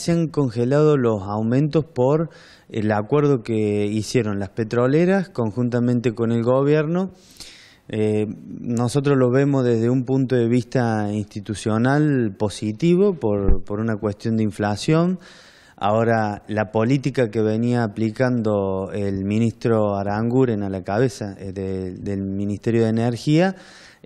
se han congelado los aumentos por el acuerdo que hicieron las petroleras conjuntamente con el gobierno. Eh, nosotros lo vemos desde un punto de vista institucional positivo por, una cuestión de inflación. Ahora, la política que venía aplicando el ministro Aranguren a la cabeza eh, del Ministerio de Energía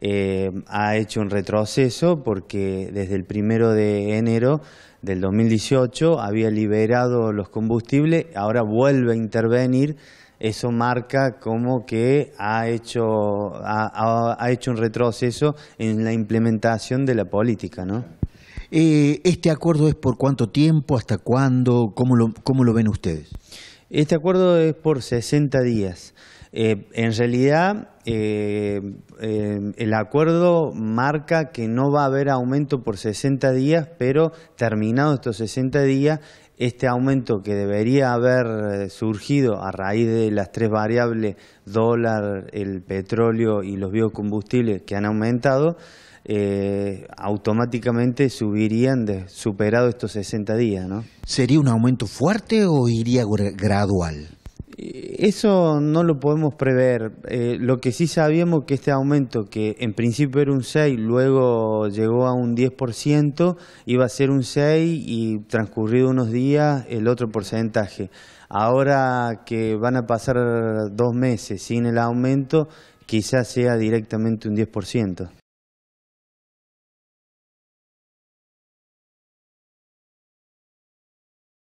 eh, ha hecho un retroceso porque desde el primero de enero del 2018 había liberado los combustibles, ahora vuelve a intervenir, eso marca como que ha hecho, ha, hecho un retroceso en la implementación de la política, eh, ¿Este acuerdo es por cuánto tiempo, hasta cuándo, cómo lo, cómo lo ven ustedes? Este acuerdo es por 60 días. Eh, en realidad, eh, eh, el acuerdo marca que no va a haber aumento por 60 días, pero terminado estos 60 días, este aumento que debería haber surgido a raíz de las tres variables, dólar, el petróleo y los biocombustibles que han aumentado, automáticamente subirían de, superado estos 60 días. ¿no? ¿Sería un aumento fuerte o iría gradual? Eso no lo podemos prever. Eh, lo que sí sabíamos que este aumento, que en principio era un 6, luego llegó a un 10%, iba a ser un 6 y transcurrido unos días el otro porcentaje. Ahora que van a pasar dos meses sin el aumento, quizás sea directamente un 10%.